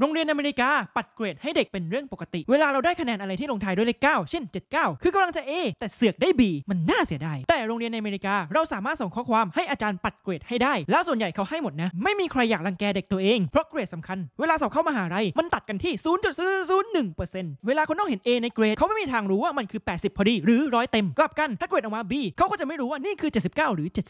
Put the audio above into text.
โรงเรียนอเมริกาปัดเกรดให้เด็กเป็นเรื่องปกติ เวลาเราได้คะแนนอะไรที่ลงท้ายด้วยเลขเก้าเช่น 79 คือกำลังจะ A แต่เสือกได้ B มันน่าเสียดายแต่โรงเรียนในอเมริกาเราสามารถส่งข้อความให้อาจารย์ปัดเกรดให้ได้ แล้วส่วนใหญ่เขาให้หมดนะไม่มีใครอยากรังแกเด็กตัวเอง เพราะเกรดสำคัญเวลาสอบเข้ามหาลัยมันตัดกันที่ 0.001%เวลาคนนอกเห็น A ในเกรดเขาไม่มีทางรู้ว่ามันคือ 80 พอดี หรือร้อยเต็มกลับกัน ถ้าเกรดออกมา B เขาก็จะไม่รู้ว่านี่คือ 79 หรือ 70